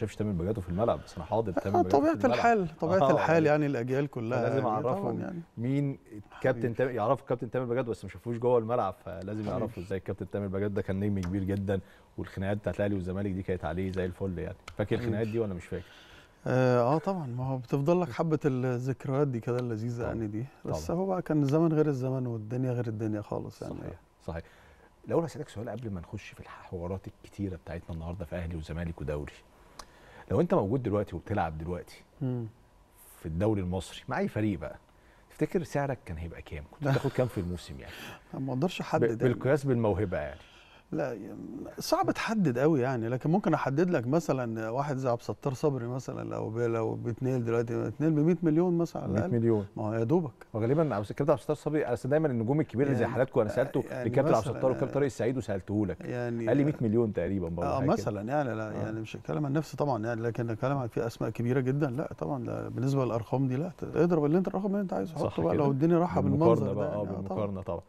شافش تامر بجاته في الملعب بس انا حاضر تامر آه، بجاته طبيعه الحال طبيعه آه الحال يعني, يعني الاجيال كلها لازم يعني، اعرفه يعني مين الكابتن تامر يعرفوا الكابتن تامر بجد بس ما شافوش جوه الملعب فلازم يعرفوا ازاي الكابتن تامر بجد ده كان نجم كبير جدا والخناقات بتاعت الاهلي والزمالك دي كانت عليه زي الفل يعني فاكر الخناقات دي ولا مش فاكر؟ آه،, اه, طبعا ما هو بتفضل لك حبه الذكريات دي كده اللذيذه يعني دي بس طبعا. هو بقى كان الزمن غير الزمن والدنيا غير الدنيا خالص يعني صحيح صحيح الاول هسالك سؤال قبل ما نخش في الحوارات الكتيره بتاعتنا النهارده في اهلي وزمالك ودوري لو انت موجود دلوقتي وبتلعب دلوقتي مم. في الدوري المصري مع اي فريق بقى تفتكر سعرك كان هيبقى كام؟ كنت تاخد كام في الموسم يعني؟ ما اقدرش احدد يعني. بالقياس بالموهبه يعني لا صعب تحدد قوي يعني لكن ممكن احدد لك مثلا واحد زي عبد الستار صبري مثلا لو لو بيتنقل دلوقتي بيتنقل ب 100 مليون مثلا على 100 مليون ما هو يا دوبك وغالبا عبد الكابتن عبد الستار صبري اصل دايما النجوم الكبيره يعني زي حالاتكم انا سالته الكابتن يعني عبد الستار والكابتن طارق السعيد وسالته لك يعني قال لي 100 مليون تقريبا برضه اه مثلا يعني لا آه. يعني مش الكلام عن نفسي طبعا يعني لكن الكلام عن في اسماء كبيره جدا لا طبعا لا بالنسبه للارقام دي لا اضرب اللي انت الرقم اللي انت عايزه حطه بقى لو الدنيا رايحه بالمنظر ده بالمقارنه بقى اه يعني بالمقارنه طبعا